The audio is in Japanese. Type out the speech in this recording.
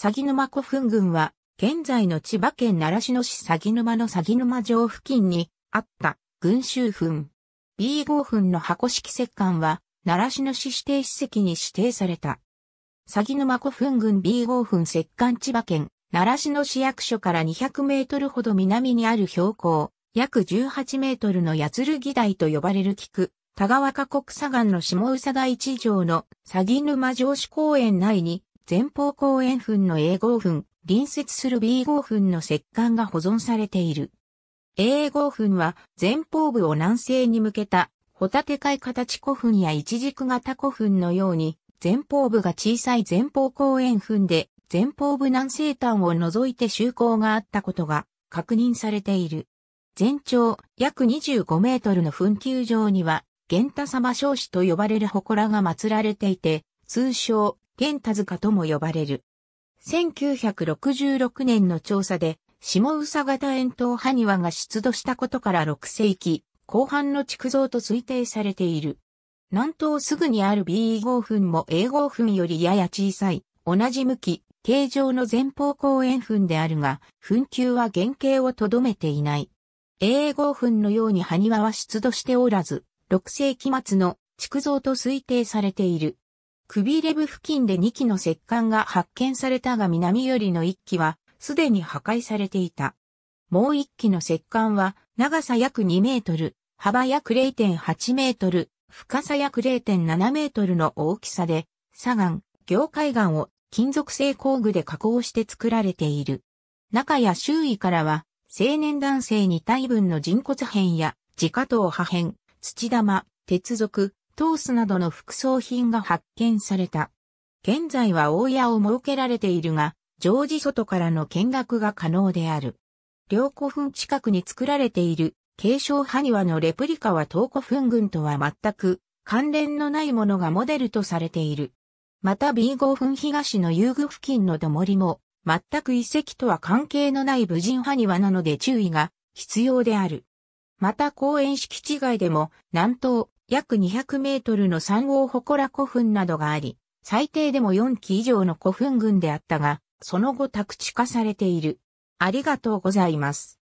鷺沼古墳群は、現在の千葉県習志野市鷺沼の鷺沼城付近にあった群衆墳。B 5墳の箱式石棺は、習志野市指定史跡に指定された。鷺沼古墳群 B 5墳石棺千葉県、習志野市役所から200メートルほど南にある標高、約18メートルの八剣台と呼ばれる菊、田川河国砂岩の下宇佐台地上の鷺沼城址公園内に、前方後円墳の A 号墳、隣接する B 号墳の石棺が保存されている。A 号墳は前方部を南西に向けたホタテ貝形古墳や一軸型古墳のように前方部が小さい前方後円墳で前方部南西端を除いて就航があったことが確認されている。全長約25メートルの墳球場には、玄太様少子と呼ばれる祠が祀られていて、通称、玄田塚とも呼ばれる。1966年の調査で、下宇佐型円筒埴輪が出土したことから6世紀後半の築造と推定されている。南東すぐにある B 号墳も A 号墳よりやや小さい、同じ向き、形状の前方後円墳であるが、墳丘は原型をとどめていない。A 号墳のように埴輪は出土しておらず、6世紀末の築造と推定されている。クビレブ付近で2機の石棺が発見されたが南よりの1機はすでに破壊されていた。もう1機の石棺は長さ約2メートル、幅約0.8メートル、深さ約0.7メートルの大きさで、砂岩、凝灰岩を金属製工具で加工して作られている。中や周囲からは、青年男性2体分の人骨片や、自家刀破片、土玉、鉄属、トースなどの副葬品が発見された。現在は大屋を設けられているが、常時外からの見学が可能である。両古墳近くに作られている継承埴輪のレプリカは東古墳群とは全く関連のないものがモデルとされている。また B5 墳東の遊具付近のどもりも全く遺跡とは関係のない無人埴輪なので注意が必要である。また公園敷地外でも南東、約200メートルの三王祠古墳などがあり、最低でも4基以上の古墳群であったが、その後宅地化されている。ありがとうございます。